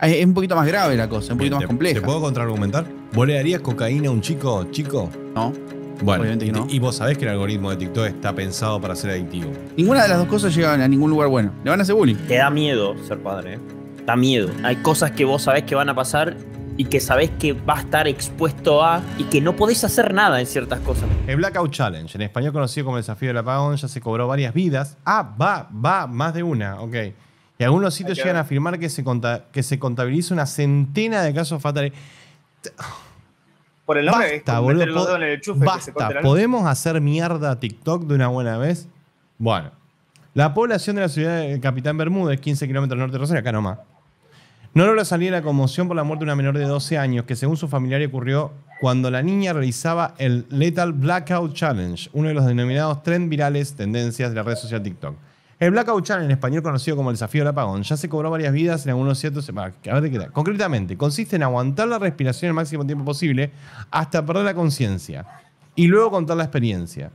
Es un poquito más grave la cosa, un poquito más compleja. ¿Te puedo contraargumentar? ¿Vos le darías cocaína a un chico, chico? No. Bueno, y vos sabés que el algoritmo de TikTok está pensado para ser adictivo. Ninguna de las dos cosas llegan a ningún lugar bueno. Le van a hacer bullying. Te da miedo ser padre, ¿eh? Da miedo. Hay cosas que vos sabés que van a pasar y que sabés que va a estar expuesto a y que no podés hacer nada en ciertas cosas. El Blackout Challenge, en español conocido como el desafío del apagón, ya se cobró varias vidas. Ah, va, va, más de una, ok. Y algunos sitios llegan a afirmar que se, que se contabiliza una centena de casos fatales. Por el nombre basta, boludo, ¿Podemos hacer mierda a TikTok de una buena vez? Bueno. La población de la ciudad de Capitán Bermúdez, 15 kilómetros al norte de Rosario, acá nomás, no logra salir la conmoción por la muerte de una menor de 12 años que según su familiar ocurrió cuando la niña realizaba el Lethal Blackout Challenge, uno de los denominados tren virales tendencias de la red social TikTok. El Blackout Challenge, en español conocido como el desafío del apagón, ya se cobró varias vidas en algunos ciertos... A ver, ¿qué Concretamente, consiste en aguantar la respiración el máximo tiempo posible hasta perder la conciencia y luego contar la experiencia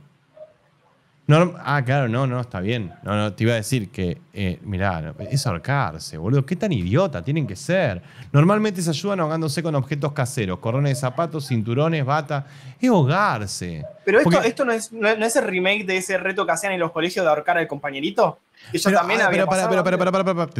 ah, claro, no, no, está bien. No, no, te iba a decir que, eh, mirá, es ahorcarse, boludo. Qué tan idiota tienen que ser. Normalmente se ayudan ahogándose con objetos caseros, cordones de zapatos, cinturones, bata. Es ahogarse. Pero esto, no, es, no, es el remake de ese reto que hacían en los colegios de ahorcar al compañerito. Ellos también ah, había pero, pero,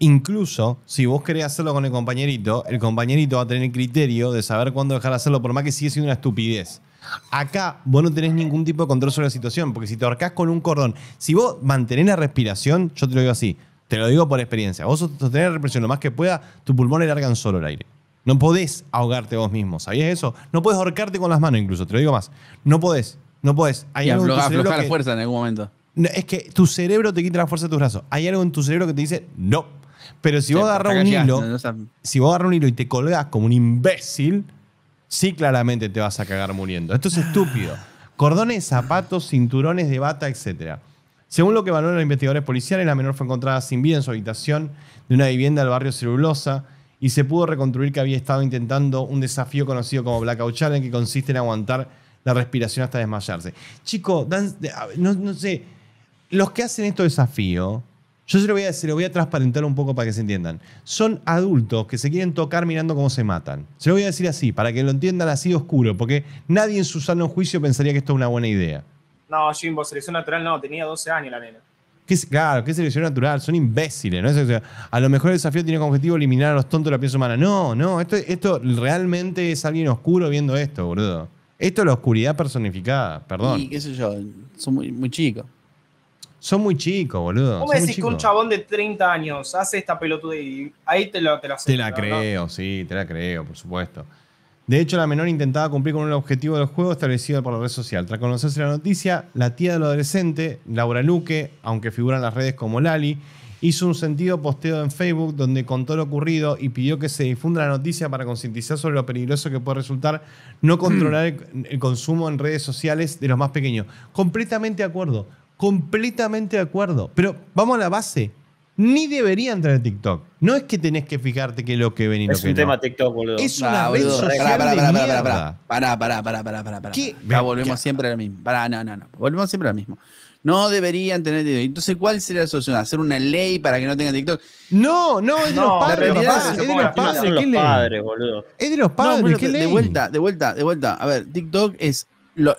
Incluso si vos querés hacerlo con el compañerito, el compañerito va a tener criterio de saber cuándo dejar de hacerlo, por más que sigue siendo una estupidez. Acá vos no tenés ningún tipo de control sobre la situación, porque si te ahorcás con un cordón, si vos mantenés la respiración, yo te lo digo así, te lo digo por experiencia, vos sostenés la respiración lo más que pueda, tus pulmones largan solo el aire. No podés ahogarte vos mismo, ¿sabías eso? No podés ahorcarte con las manos incluso, te lo digo más. No podés, no podés. Hay la fuerza en algún momento. es que tu cerebro te quita la fuerza de tus brazos. Hay algo en tu cerebro que te dice, no. Pero si vos agarras un hilo, si vos agarras un hilo y te colgás como un imbécil, sí claramente te vas a cagar muriendo. Esto es estúpido. Cordones, zapatos, cinturones de bata, etc. Según lo que evaluaron los investigadores policiales, la menor fue encontrada sin vida en su habitación de una vivienda del barrio Celulosa y se pudo reconstruir que había estado intentando un desafío conocido como Blackout Challenge, que consiste en aguantar la respiración hasta desmayarse. Chico, no, no, sé, los que hacen estos desafío. Yo se lo voy a, se lo voy a transparentar un poco para que se entiendan. Son adultos que se quieren tocar mirando cómo se matan. Se lo voy a decir así, para que lo entiendan así oscuro, porque nadie en su sano juicio pensaría que esto es una buena idea. No, Jimbo, selección natural no, tenía 12 años la nena. claro, ¿qué selección natural? Son imbéciles, ¿no? a lo mejor el desafío tiene como objetivo eliminar a los tontos de la pieza humana. No, no, esto, realmente es alguien oscuro viendo esto, boludo. Esto es la oscuridad personificada, perdón. Sí, qué sé yo, son muy, muy chicos. Son muy chicos, boludo. ¿Cómo decís que un chabón de 30 años hace esta pelotuda y ahí te la te Te la creo, sí, te la creo, por supuesto. De hecho, la menor intentaba cumplir con un objetivo del juego establecido por la red social. Tras conocerse la noticia, la tía del adolescente, Laura Luque, aunque figura en las redes como Lali, hizo un sentido posteo en Facebook donde contó lo ocurrido y pidió que se difunda la noticia para concientizar sobre lo peligroso que puede resultar no controlar el consumo en redes sociales de los más pequeños. Completamente de acuerdo Completamente de acuerdo. Pero vamos a la base. Ni deberían tener TikTok. No es que tenés que fijarte que es lo que ven y lo es que Es un tema TikTok, boludo. Es una nah, pará, pará, pará, pará, pará, pará, volvemos siempre a lo mismo. Pará, no, no, no. Volvemos siempre a lo mismo. No deberían tener TikTok. Entonces, ¿cuál sería la solución? ¿Hacer una ley para que no tengan TikTok? No, no, es de los padres. es de los padres, boludo. Es de los padres, De vuelta, de vuelta, de vuelta. A ver, TikTok es... Lo,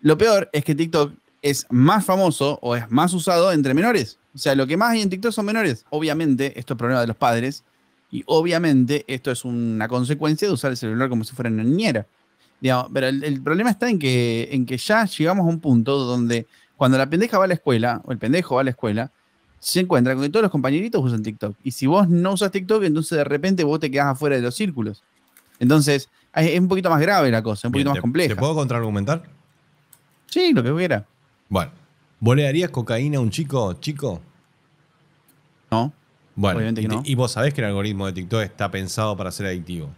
lo peor es que TikTok es más famoso o es más usado entre menores. O sea, lo que más hay en TikTok son menores. Obviamente, esto es problema de los padres. Y obviamente, esto es una consecuencia de usar el celular como si fuera una niñera. pero el, problema está en que, en que ya llegamos a un punto donde cuando la pendeja va a la escuela, o el pendejo va a la escuela, se encuentra con que todos los compañeritos usan TikTok. Y si vos no usas TikTok, entonces de repente vos te quedás afuera de los círculos. Entonces, es un poquito más grave la cosa, un poquito más compleja. ¿Te puedo contraargumentar? Sí, lo que hubiera. Bueno, ¿vos le darías cocaína a un chico, chico? No. Bueno, y, vos sabés que el algoritmo de TikTok está pensado para ser adictivo.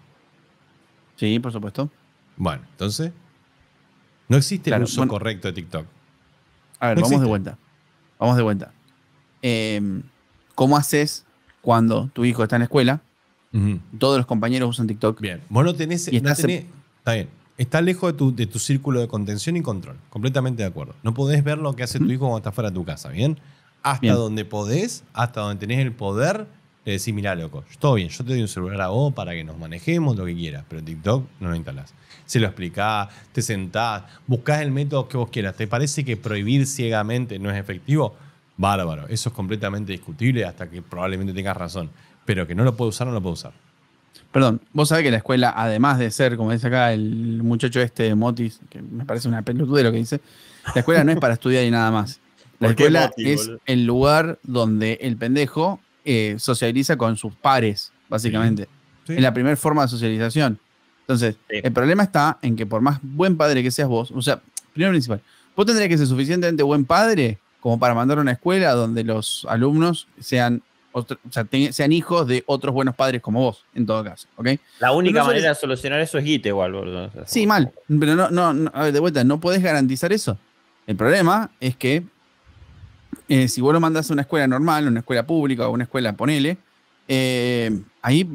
Sí, por supuesto. Bueno, entonces, no existe el uso correcto de TikTok. A ver, vamos de vuelta. Vamos de vuelta. Em, ¿Cómo haces cuando tu hijo está en la escuela, todos los compañeros usan TikTok? Bien, vos no tenés... tenés- está bien. Está lejos de tu, círculo de contención y control. Completamente de acuerdo. No podés ver lo que hace tu hijo cuando está fuera de tu casa, ¿bien? Hasta donde podés, hasta donde tenés el poder, de decís, mirá, loco, todo bien, yo te doy un celular a vos para que nos manejemos, lo que quieras, pero TikTok no lo instalás. Se lo explicás, te sentás, buscás el método que vos quieras. ¿Te parece que prohibir ciegamente no es efectivo? Bárbaro, eso es completamente discutible hasta que probablemente tengas razón. Pero que no lo puedo usar, no lo puedo usar. Perdón, vos sabés que la escuela, además de ser, como dice acá el muchacho este de Motis, que me parece una pelotude lo que dice, la escuela no es para estudiar y nada más. La escuela es el lugar donde el pendejo eh, socializa con sus pares, básicamente. Es la primera forma de socialización. Entonces, el problema está en que por más buen padre que seas vos, o sea, primero principal, vos tendrías que ser suficientemente buen padre como para mandar a una escuela donde los alumnos sean o sea, sean hijos de otros buenos padres como vos, en todo caso, La única manera de solucionar eso es guite igual, boludo. Sí, mal, pero no, no, de vuelta, no podés garantizar eso. El problema es que eh, si vos lo mandás a una escuela normal, una escuela pública o una escuela, ponele, eh, ahí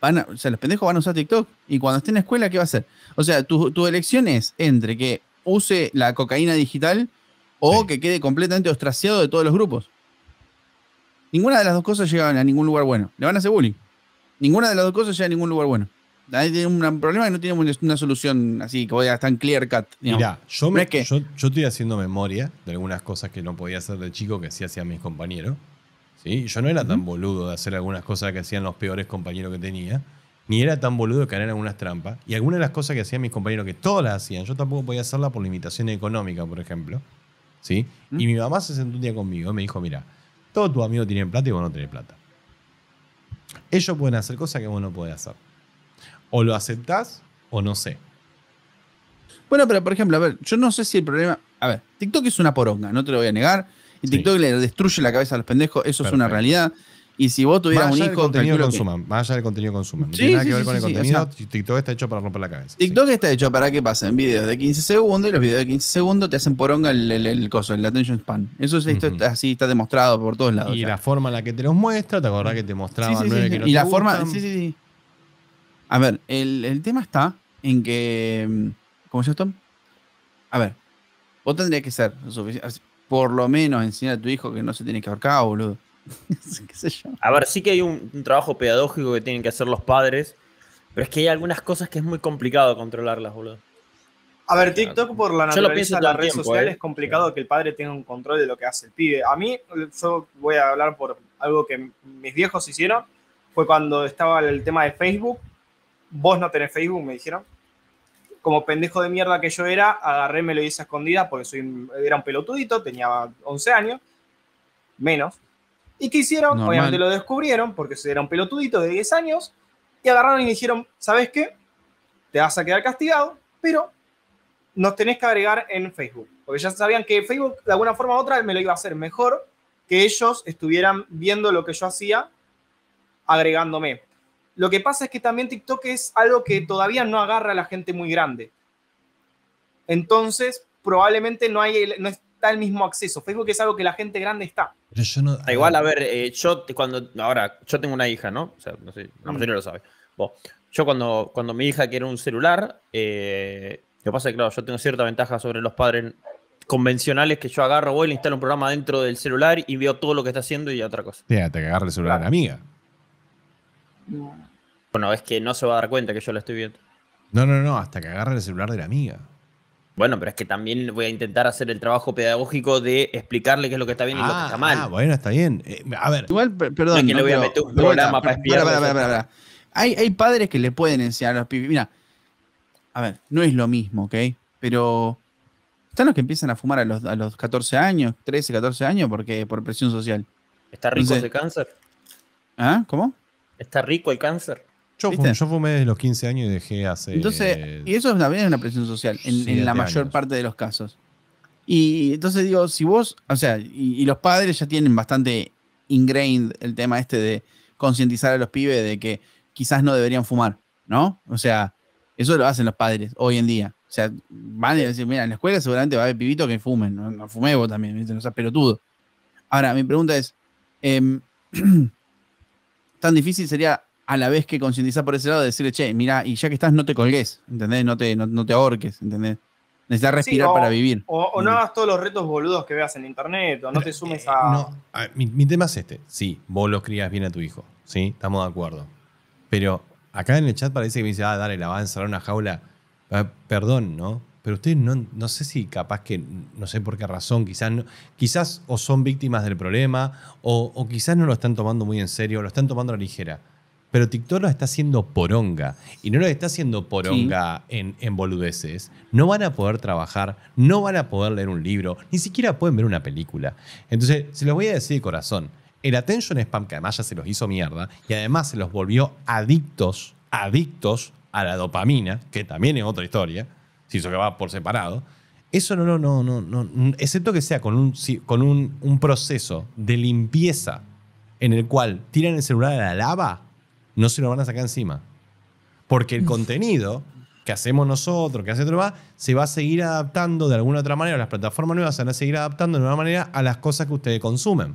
van o sea, los pendejos van a usar TikTok y cuando esté en la escuela, ¿qué va a hacer? O sea, tu, tu elección es entre que use la cocaína digital o que quede completamente ostraciado de todos los grupos. Ninguna de las dos cosas llega a ningún lugar bueno. Le van a hacer bullying. Ninguna de las dos cosas llega a ningún lugar bueno. Ahí un problema que no tiene una solución así, que voy a en clear cut. yo, yo, estoy haciendo memoria de algunas cosas que no podía hacer de chico que sí hacían mis compañeros. Yo no era tan boludo de hacer algunas cosas que hacían los peores compañeros que tenía, ni era tan boludo de caer en algunas trampas. Y algunas de las cosas que hacían mis compañeros, que todas las hacían, yo tampoco podía hacerla por limitación económica, por ejemplo. ¿sí? Y mi mamá se sentó un día conmigo y me dijo, mira, todo tu amigo tiene plata y vos no tenés plata. Ellos pueden hacer cosas que vos no podés hacer. O lo aceptás o no sé. Bueno, pero por ejemplo, a ver, yo no sé si el problema. A ver, TikTok es una poronga, no te lo voy a negar. Y TikTok le destruye la cabeza a los pendejos, eso es una realidad. Y si vos tuvieras un hijo. Contenido consuman, Más allá del contenido consuman. tiene nada que ver con el contenido. TikTok está hecho para romper la cabeza. TikTok está hecho para que pasen videos de 15 segundos y los videos de 15 segundos te hacen poronga el, el, coso, el attention span. Eso es, esto, así está demostrado por todos lados. Y la forma en la que te los muestra, ¿te acordás que te mostraba que no Y la forma. Sí, sí, sí. A ver, el, el tema está en que. Mm, ¿Cómo se llama esto? A ver, vos tendrías que ser Por lo menos enseñar a tu hijo que no se tiene que ahorcar, boludo. A ver, sí que hay un, trabajo pedagógico que tienen que hacer los padres, pero es que hay algunas cosas que es muy complicado controlarlas, boludo. A ver, TikTok por la naturaleza de las redes sociales eh. es complicado que el padre tenga un control de lo que hace el pibe. A mí, yo voy a hablar por algo que mis viejos hicieron, fue cuando estaba el tema de Facebook. Vos no tenés Facebook, me dijeron. Como pendejo de mierda que yo era, agarré, me lo hice a escondida porque soy, era un pelotudito, tenía 11 años, menos ¿Y qué hicieron? Obviamente lo descubrieron porque se un pelotudito de 10 años y agarraron y dijeron, ¿sabes qué? Te vas a quedar castigado, pero nos tenés que agregar en Facebook. Porque ya sabían que Facebook de alguna forma u otra me lo iba a hacer mejor que ellos estuvieran viendo lo que yo hacía agregándome. Lo que pasa es que también TikTok es algo que todavía no agarra a la gente muy grande. Entonces, probablemente no, hay, el mismo acceso. Facebook es algo que la gente grande está. Ah, igual, a ver, eh, yo cuando. Ahora, yo tengo una hija, ¿no? O sea, la mm. mayoría lo sabe. Yo cuando, cuando mi hija quiere un celular, eh, lo que pasa es que, claro, yo tengo cierta ventaja sobre los padres convencionales que yo agarro, voy, le instalo un programa dentro del celular y veo todo lo que está haciendo y otra cosa. hasta que agarre el celular de la amiga. Bueno, es que no se va a dar cuenta que yo la estoy viendo. No, no, no, hasta que agarre el celular de la amiga. Bueno, pero es que también voy a intentar hacer el trabajo pedagógico de explicarle qué es lo que está bien y lo que está ah, mal. Ah, bueno, está bien. Eh, a ver. Igual, perdón. que voy a meter un programa para hay, padres que le pueden enseñar a los pibes. Mira, a ver, no es lo mismo, ¿ok? Pero están los que empiezan a fumar a los, 14 años, 13, 14 años, porque por presión social. ¿Está rico el cáncer? ¿Ah? ¿Cómo? ¿Está rico el cáncer? Yo, fumé, desde los 15 años y dejé hace. Entonces, y eso también es una presión social en, la mayor parte de los casos. Y entonces digo, si vos, o sea, y, los padres ya tienen bastante ingrained el tema este de concientizar a los pibes de que quizás no deberían fumar, ¿no? O sea, eso lo hacen los padres hoy en día. O sea, van a decir, mira, en la escuela seguramente va a haber pibitos que fumen, no, fumé vos también, ¿viste? no pelotudo. Ahora, mi pregunta es, em, ¿tan difícil sería a la vez que concientizar por ese lado, decirle, che, mira, y ya que estás, no te colgues, ¿entendés? No te, no, te ahorques, ¿entendés? Necesitas respirar para vivir. O, no hagas todos los retos boludos que veas en internet, o no te eh, sumes eh, a. mi, tema es este. Sí, vos los crías bien a tu hijo, ¿sí? Estamos de acuerdo. Pero acá en el chat parece que me dice, ah, dale, la va a encerrar una jaula. Ah, perdón, ¿no? Pero ustedes no, no sé si capaz que, no sé por qué razón, quizás, no, quizás o son víctimas del problema, o, o quizás no lo están tomando muy en serio, lo están tomando a la ligera pero TikTok lo está haciendo poronga. Y no lo está haciendo poronga en, en boludeces. No van a poder trabajar, no van a poder leer un libro, ni siquiera pueden ver una película. Entonces, se los voy a decir de corazón. El attention spam, que además ya se los hizo mierda, y además se los volvió adictos, adictos a la dopamina, que también es otra historia, si eso que va por separado. Eso no, no, no, no, no, excepto que sea con un, con un, un proceso de limpieza en el cual tiran el celular a la lava, no se lo van a sacar encima. Porque el contenido que hacemos nosotros, que hace otro se va a seguir adaptando de alguna otra manera, las plataformas nuevas se van a seguir adaptando de una manera a las cosas que ustedes consumen.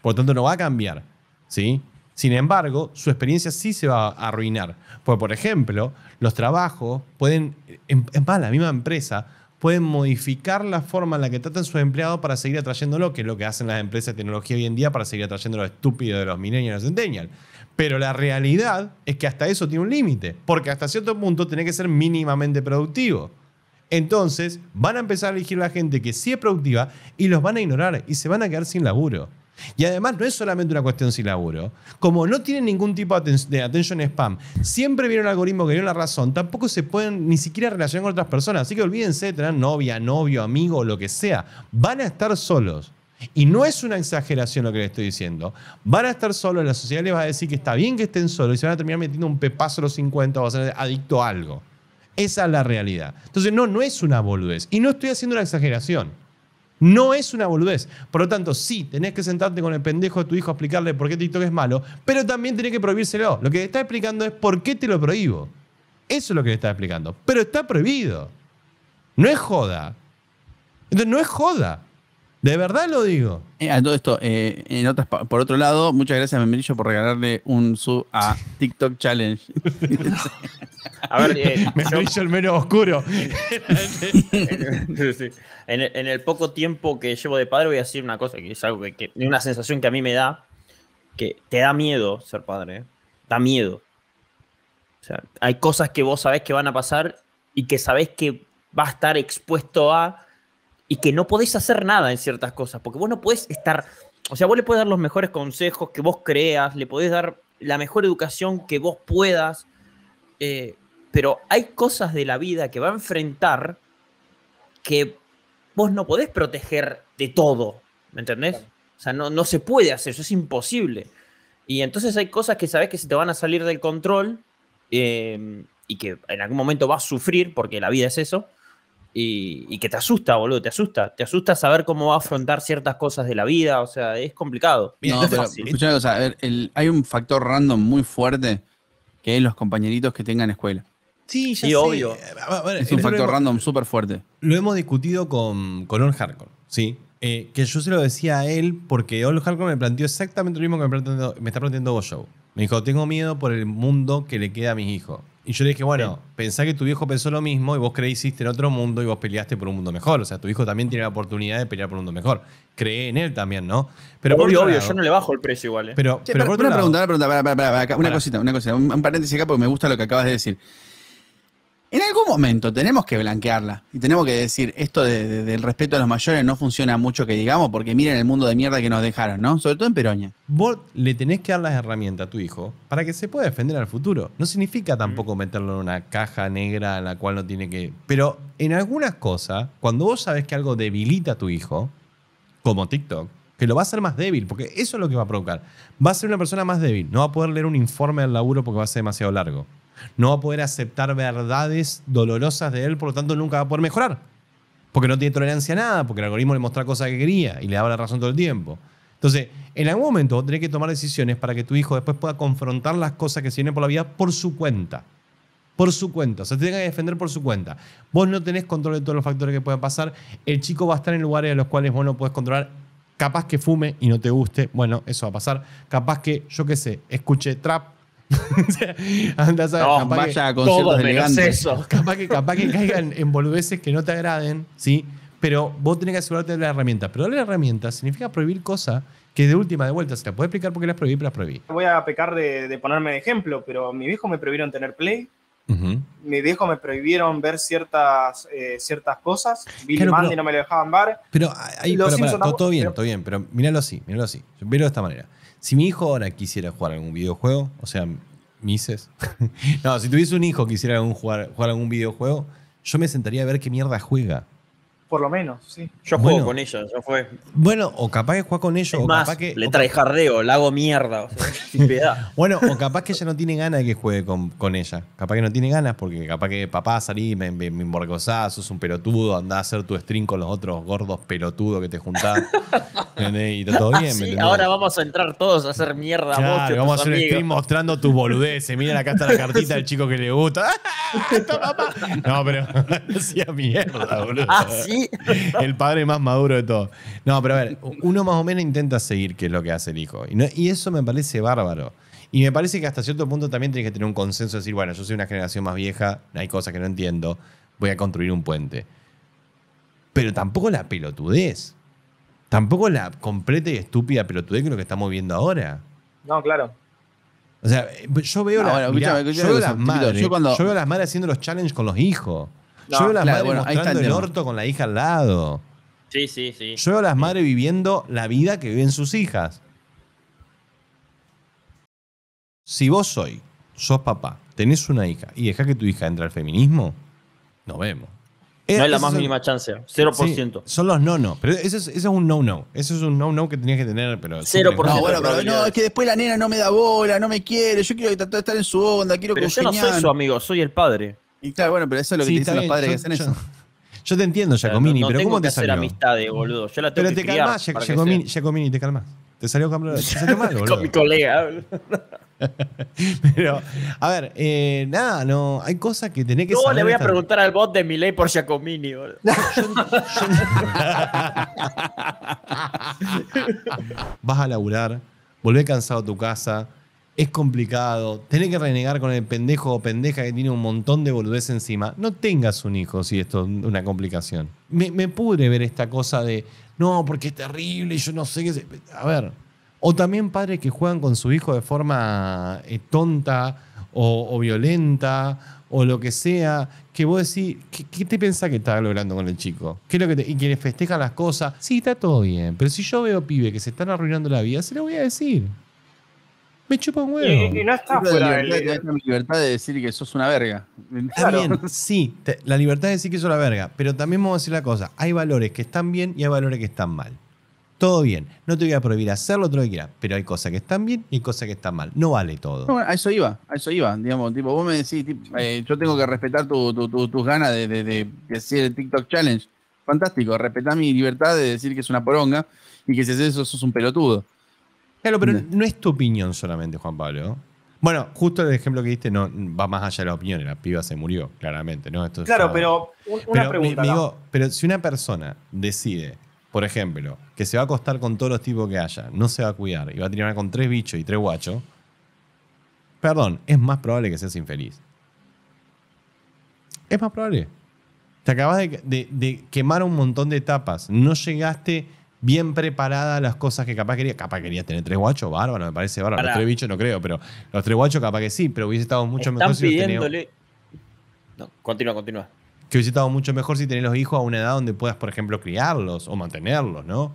Por lo tanto, no va a cambiar. ¿sí? Sin embargo, su experiencia sí se va a arruinar. Porque, por ejemplo, los trabajos pueden, en, en la misma empresa, pueden modificar la forma en la que tratan a empleados para seguir atrayéndolo, que es lo que hacen las empresas de tecnología hoy en día para seguir atrayendo lo estúpido de los millennials y los centennials. Pero la realidad es que hasta eso tiene un límite, porque hasta cierto punto tiene que ser mínimamente productivo. Entonces van a empezar a elegir la gente que sí es productiva y los van a ignorar y se van a quedar sin laburo. Y además no es solamente una cuestión sin laburo. Como no tienen ningún tipo de attention spam, siempre viene un algoritmo que dio la razón, tampoco se pueden ni siquiera relacionar con otras personas. Así que olvídense de tener novia, novio, amigo, lo que sea. Van a estar solos. Y no es una exageración lo que les estoy diciendo. Van a estar solos, la sociedad les va a decir que está bien que estén solos y se van a terminar metiendo un pepazo a los 50 o van a ser adicto a algo. Esa es la realidad. Entonces, no, no es una boludez. Y no estoy haciendo una exageración. No es una boludez. Por lo tanto, sí, tenés que sentarte con el pendejo de tu hijo a explicarle por qué TikTok es malo, pero también tenés que prohibírselo. Lo que está explicando es por qué te lo prohíbo. Eso es lo que le está explicando. Pero está prohibido. No es joda. Entonces, no es joda. De verdad lo digo. Eh, todo esto, eh, por otro lado, muchas gracias a Membrillo por regalarle un sub a TikTok Challenge. a ver, eh, Membrillo el menos oscuro. en, el poco tiempo que llevo de padre voy a decir una cosa, que es algo que, una sensación que a mí me da, que te da miedo ser padre, da miedo. O sea, hay cosas que vos sabés que van a pasar y que sabés que va a estar expuesto a y que no podés hacer nada en ciertas cosas, porque vos no podés estar, o sea, vos le podés dar los mejores consejos que vos creas, le podés dar la mejor educación que vos puedas, eh, pero hay cosas de la vida que va a enfrentar que vos no podés proteger de todo, ¿me entendés? O sea, no, no se puede hacer eso, es imposible. Y entonces hay cosas que sabes que se te van a salir del control eh, y que en algún momento vas a sufrir, porque la vida es eso, y, que te asusta, boludo, te asusta. Te asusta saber cómo va a afrontar ciertas cosas de la vida, o sea, es complicado. No, no, hay un factor random muy fuerte que es los compañeritos que tengan escuela. Sí, ya obvio. es un factor random súper fuerte. Lo hemos discutido con, con Hardcore, ¿sí? Eh, que yo se lo decía a él porque On Hardcore me planteó exactamente lo mismo que me, me está planteando Gojo. Me dijo, tengo miedo por el mundo que le queda a mis hijos. Y yo dije, bueno, pensá que tu viejo pensó lo mismo y vos creíste en otro mundo y vos peleaste por un mundo mejor. O sea, tu hijo también tiene la oportunidad de pelear por un mundo mejor. Cree en él también, ¿no? Pero obvio, obvio, yo no le bajo el precio igual. ¿eh? Pero, pero, por una, pregunta, una pregunta, cosita, una cosita, un, paréntesis acá porque me gusta lo que acabas de decir. En algún momento tenemos que blanquearla y tenemos que decir esto del respeto a los mayores no funciona mucho que digamos porque miren el mundo de mierda que nos dejaron, ¿no? Sobre todo en Peroña. Vos le tenés que dar las herramientas a tu hijo para que se pueda defender al futuro. No significa mm. tampoco meterlo en una caja negra en la cual no tiene que... Pero en algunas cosas, cuando vos sabes que algo debilita a tu hijo, como TikTok, que lo va a hacer más débil, porque eso es lo que va a provocar. Va a ser una persona más débil, no va a poder leer un informe del laburo porque va a ser demasiado largo no va a poder aceptar verdades dolorosas de él, por lo tanto nunca va a poder mejorar. Porque no tiene tolerancia a nada, porque el algoritmo le mostraba cosas que quería y le daba la razón todo el tiempo. Entonces, en algún momento tenés que tomar decisiones para que tu hijo después pueda confrontar las cosas que se vienen por la vida por su cuenta. Por su cuenta, o sea, te tenga que defender por su cuenta. Vos no tenés control de todos los factores que puedan pasar. El chico va a estar en lugares a los cuales vos no podés controlar capaz que fume y no te guste, bueno, eso va a pasar. Capaz que, yo qué sé, escuche trap capaz que, Capaz que, caigan en boludeces que no te agraden, ¿sí? Pero vos tenés que asegurarte de la herramienta. Pero darle la herramienta significa prohibir cosas que de última, de vuelta, se la puede explicar porque las prohibí, pero las prohibí. Voy a pecar de, ponerme de ejemplo, pero mi viejo me prohibieron tener play. mi viejo me prohibieron ver ciertas, eh, ciertas cosas. Billy no me lo dejaban ver. Pero ah, ahí, todo bien, todo bien, pero míralo así, míralo así. míralo de esta manera. Si mi hijo ahora quisiera jugar algún videojuego, o sea, Mises. no, si tuviese un hijo que quisiera jugar, jugar algún videojuego, yo me sentaría a ver qué mierda juega. Por lo menos, sí. Yo juego con ella, yo fue. Bueno, o capaz que juega con ellos, o capaz que. Le trae jardeo, la hago mierda, bueno, o capaz que ella no tiene ganas de que juegue con, ella. Capaz que no tiene ganas, porque capaz que papá salí, me, me, sos un pelotudo, andás a hacer tu stream con los otros gordos pelotudos que te juntás. y todo bien, Ahora vamos a entrar todos a hacer mierda. vos, vamos a hacer un stream mostrando tus boludeces. mira acá está la cartita del chico que le gusta. No, pero no hacía mierda, boludo. Ah, sí. El padre más maduro de todo No, pero a ver, uno más o menos intenta seguir qué es lo que hace el hijo. Y, eso me parece bárbaro. Y me parece que hasta cierto punto también tienes que tener un consenso de decir, bueno, yo soy una generación más vieja, hay cosas que no entiendo, voy a construir un puente. Pero tampoco la pelotudez. Tampoco la completa y estúpida pelotudez que lo que estamos viendo ahora. No, claro. O sea, eh, yo veo, las, madres, yo, yo veo las madres haciendo los challenges con los hijos. Yo veo las madres mostrando el, orto con la hija al lado. Sí, sí, sí. Yo veo a las madres viviendo la vida que viven sus hijas. Si vos soy, sos papá, tenés una hija y dejás que tu hija entre al feminismo, nos vemos. No es eh, la más mínima chance, 0%. son los no, no. Pero eso es, un no, no. Eso es un no, no que tenías que tener, pero. 0%. No, bueno, pero es que después la nena no me da bola, no me quiere. Yo quiero tratar de estar en su onda, quiero pero que yo no soy su amigo, soy el padre. Y claro, bueno, pero eso es lo que te dicen los padres yo, que hacen eso. Yo te entiendo, Giacomini, pero ¿cómo te salió? amistades, boludo. Yo la tengo pero te calmas Giacomini, te calmas Te salió, cambio salió mal, boludo. Con mi colega. pero, a ver, eh, nada, no, hay cosas que tenés que no, saber. No, le voy a preguntar al bot de mi ley por Giacomini, boludo. Vas a laburar, volvés cansado a tu casa, es complicado, tener que renegar con el pendejo o pendeja que tiene un montón de boludez encima. No tengas un hijo si esto es una complicación. Me, pudre ver esta cosa de, no, porque es terrible yo no sé qué... A ver, o también padres que juegan con su hijo de forma eh, tonta o, violenta o lo que sea, que vos decís, ¿qué, te pensás que estás logrando con el chico? ¿Qué lo que y que festejan las cosas. Sí, está todo bien, pero si yo veo pibe que se están arruinando la vida, se lo voy a decir. Me chupa un huevo. no está fuera de la libertad de decir que sos una verga. sí, la libertad de decir que sos una verga. Pero también vamos a decir la cosa: hay valores que están bien y hay valores que están mal. Todo bien. No te voy a prohibir hacerlo, todo lo que quieras. Pero hay cosas que están bien y cosas que están mal. No vale todo. a eso iba, a eso iba. Digamos, tipo, vos me decís, eh, yo tengo que respetar tus ganas de, de, hacer el TikTok Challenge. Fantástico, respetá mi libertad de decir que es una poronga y que si haces eso sos un pelotudo. Claro, pero no. es tu opinión solamente, Juan Pablo. Bueno, justo el ejemplo que diste no va más allá de la opinión, la piba se murió, claramente, claro, pero una pregunta. pero si una persona decide, por ejemplo, que se va a acostar con todos los tipos que haya, no se va a cuidar y va a terminar con tres bichos y tres guachos, perdón, es más probable que seas infeliz. Es más probable. Te acabas de, de quemar un montón de etapas, no llegaste bien preparada las cosas que capaz quería. Capaz quería tener tres guachos, bárbaro, me parece bárbaro. Los tres bichos no creo, pero los tres guachos capaz que sí, pero hubiese estado mucho mejor si los tenía... continúa, continúa. Que hubiese estado mucho mejor si tenés los hijos a una edad donde puedas, por ejemplo, criarlos o mantenerlos, ¿no?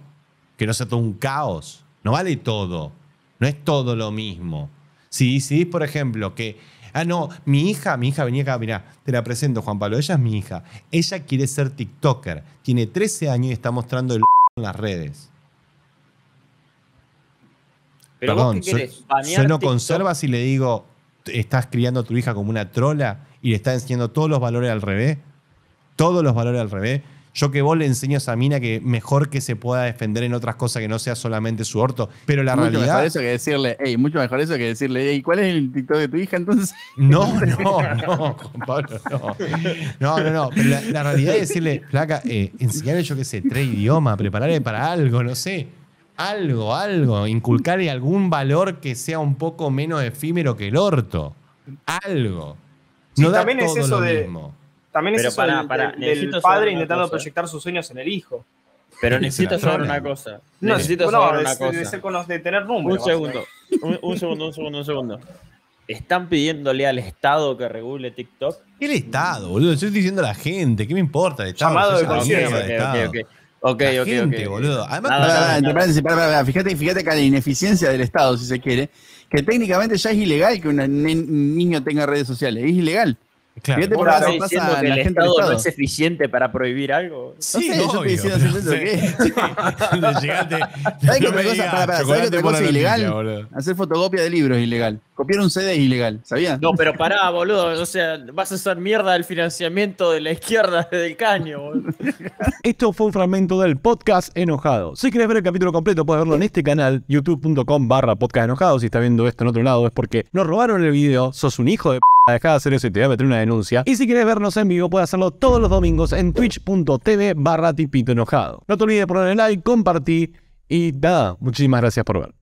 Que no sea todo un caos. No vale todo. No es todo lo mismo. Si decidís, por ejemplo, que Ah, no, mi hija, mi hija venía acá, mirá, te la presento, Juan Pablo, ella es mi hija. Ella quiere ser TikToker, tiene 13 años y está mostrando el las redes. Perdón, no conserva si le digo, estás criando a tu hija como una trola y le estás enseñando todos los valores al revés, todos los valores al revés, yo que vos le enseño a esa mina que mejor que se pueda defender en otras cosas que no sea solamente su orto. Pero la mucho realidad. Mejor eso que decirle, hey, mucho mejor eso que decirle, hey, ¿cuál es el TikTok de tu hija entonces? No, no, no, Juan no. No, no, no. la, realidad es decirle, placa, eh, enseñarle, yo que sé, tres idiomas, prepararle para algo, no sé algo, algo, inculcarle algún valor que sea un poco menos efímero que el orto. Algo. No también es eso de, también es Pero eso del- padre intentando proyectar sus sueños en el hijo. Pero necesito saber una cosa. No, necesito saber una cosa. ser con los de tener Un ¿eh? segundo, un, segundo, un segundo, un segundo. ¿Están pidiéndole al Estado que regule TikTok? ¿Qué El Estado, boludo. estoy diciendo a la gente. ¿Qué me importa el Estado? Llamado de conciencia, ok, ok, ok, boludo. Además, Fíjate, fíjate la ineficiencia del Estado, si se quiere, que técnicamente ya es ilegal que un niño tenga redes sociales, es ilegal. Claro. ¿Vos que el Estado, no es eficiente para prohibir algo? Sí, no sé, obvio, yo Para, ilegal? Hacer fotocopia de libros es ilegal. Copiar un CD es ilegal, ¿sabías? No, pero pará, boludo. O sea, vas a hacer mierda del financiamiento de la izquierda del caño, boludo. Esto fue un fragmento del podcast Enojado. Si quieres ver el capítulo completo, puedes verlo en este canal, youtube.com barra podcast enojado. Si estás viendo esto en otro lado, es porque nos robaron el video, sos un hijo de Deja de hacer eso y te voy a meter una denuncia. Y si quieres vernos en vivo, puedes hacerlo todos los domingos en twitch.tv barra tipito enojado. No te olvides de ponerle like, compartir y nada, muchísimas gracias por ver.